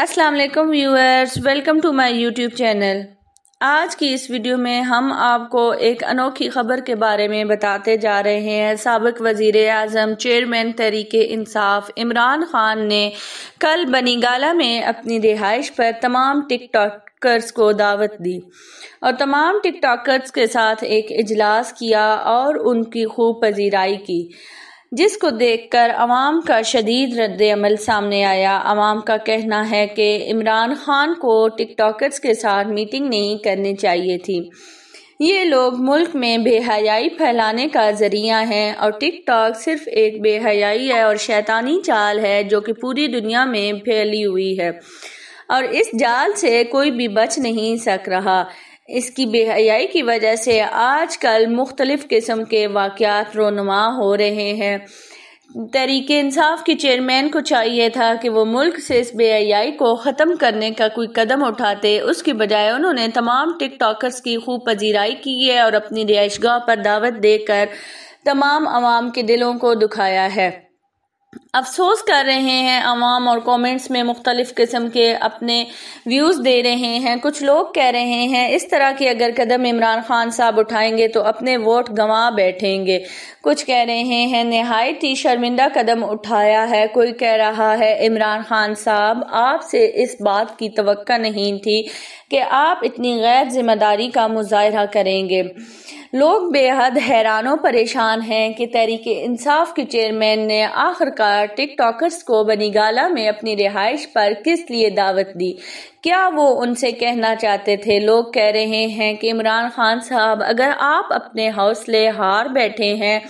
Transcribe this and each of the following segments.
अस्सलाम वालेकुम viewers welcome to my YouTube channel आज की इस वीडियो में हम आपको एक अनोखी खबर के बारे में बताते जा रहे हैं सबक वज़ी अजम चेयरमैन तरीके इंसाफ इमरान खान ने कल बनीगाला में अपनी रिहाइश पर तमाम टिक टॉक टिकटॉकर्स को दावत दी और तमाम टिकटॉकर्स के साथ एक इजलास किया और उनकी खूब पजीराई की जिसको देखकर अवाम का शदीद रद्द अमल सामने आया अवाम का कहना है कि इमरान खान को टिकटॉकर्स के साथ मीटिंग नहीं करनी चाहिए थी ये लोग मुल्क में बेहयाई फैलाने का जरिया हैं और टिकटॉक सिर्फ एक बेहयाई है और शैतानी चाल है जो कि पूरी दुनिया में फैली हुई है और इस जाल से कोई भी बच नहीं सक रहा इसकी बेहयाई की वजह से आज कल मुख्तलिफ़ किस्म के वाक़ात रोनमा हो रहे हैं तरीके इंसाफ के चेयरमैन को चाहिए था कि वो मुल्क से इस बेआई को ख़त्म करने का कोई कदम उठाते उसके बजाय उन्होंने तमाम टिक टॉकर्स की खूब पजीराई की है और अपनी गाह पर दावत देकर तमाम आवाम के दिलों को दुखाया है अफसोस कर रहे हैं आवाम और कमेंट्स में मुख्तलिफ़ किस्म के अपने व्यूज़ दे रहे हैं कुछ लोग कह रहे हैं इस तरह के अगर कदम इमरान खान साहब उठाएंगे तो अपने वोट गंवा बैठेंगे कुछ कह रहे हैं नहायत ही शर्मिंदा कदम उठाया है कोई कह रहा है इमरान खान साहब आपसे इस बात की तो नहीं थी कि आप इतनी गैर जिम्मेदारी का मुजाहरा करेंगे लोग बेहद हैरानों परेशान हैं कि तहरीक इंसाफ के चेयरमैन ने आखिरकार टिकटॉकर्स को बनीगाला में अपनी रिहाइश पर किस लिए दावत दी क्या वो उनसे कहना चाहते थे लोग कह रहे हैं कि इमरान खान साहब अगर आप अपने हौसले हार बैठे हैं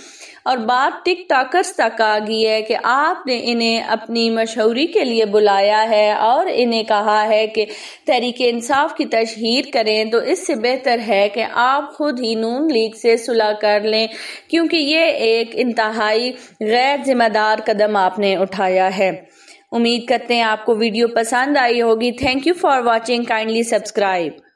और बात टिक टाकर्स तक आ गई है कि आपने इन्हें अपनी मशहूरी के लिए बुलाया है और इन्हें कहा है कि तहरीक इंसाफ की तशहर करें तो इससे बेहतर है कि आप खुद ही नून लीग से सुलह कर लें क्योंकि ये एक इंतहाई गैर जिम्मेदार कदम आपने उठाया है उम्मीद करते हैं आपको वीडियो पसंद आई होगी thank you for watching kindly subscribe